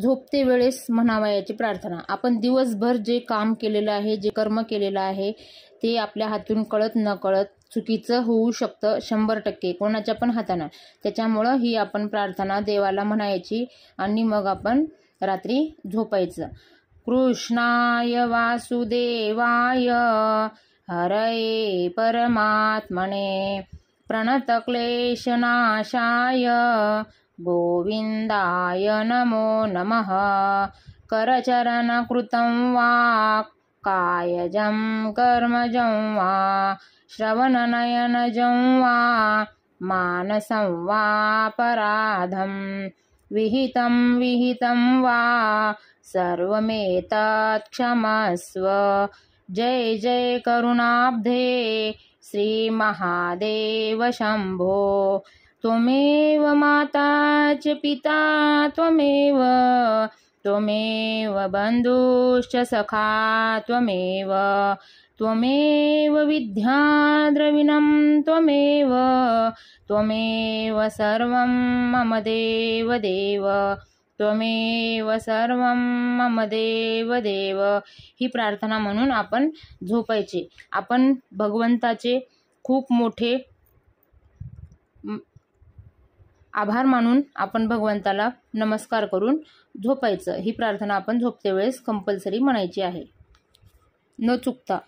झोपते वेळेस म्हणावा याची प्रार्थना आपण दिवसभर जे काम केलेलं आहे जे कर्म केलेलं आहे ते आपल्या हातून कळत न कळत चुकीचं होऊ शकतं शंभर टक्के कोणाच्या पण हातानं त्याच्यामुळं ही आपण प्रार्थना देवाला म्हणायची आणि मग आपण रात्री झोपायचं कृष्णाय वासुदेवाय हरये परमात्मने प्रणतक्लेशनाशाय गोविन्दाय नमो नमः करचरणकृतं वा कायजं कर्मजं वा श्रवणनयनजं वा मानसं वापराधं विहितं विहितं वा सर्वमेतत्क्षमस्व जय जय करुणाब्धे श्रीमहादेव शम्भो तुमेव माता च पिता त्वमेव त्वमेव बन्धुश्च सखा त्वमेव त्वमेव विद्या द्रविणं त्वमेव त्वमेव सर्वं मम देव देव त्वमेव सर्व मम देव देव ही प्रार्थना म्हणून आपण झोपायचे आपण भगवंताचे खूप मोठे आभार मानून आपण भगवंताला नमस्कार करून झोपायचं ही प्रार्थना आपण झोपते वेळेस कंपल्सरी म्हणायची आहे न चुकता